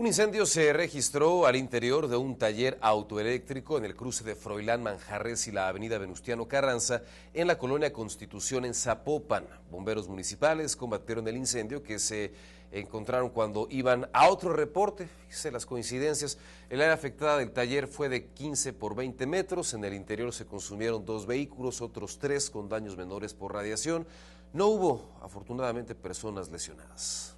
Un incendio se registró al interior de un taller autoeléctrico en el cruce de Froilán Manjarres y la avenida Venustiano Carranza en la colonia Constitución en Zapopan. Bomberos municipales combatieron el incendio que se encontraron cuando iban a otro reporte. Fíjense las coincidencias. El área afectada del taller fue de 15 por 20 metros. En el interior se consumieron dos vehículos, otros tres con daños menores por radiación. No hubo, afortunadamente, personas lesionadas.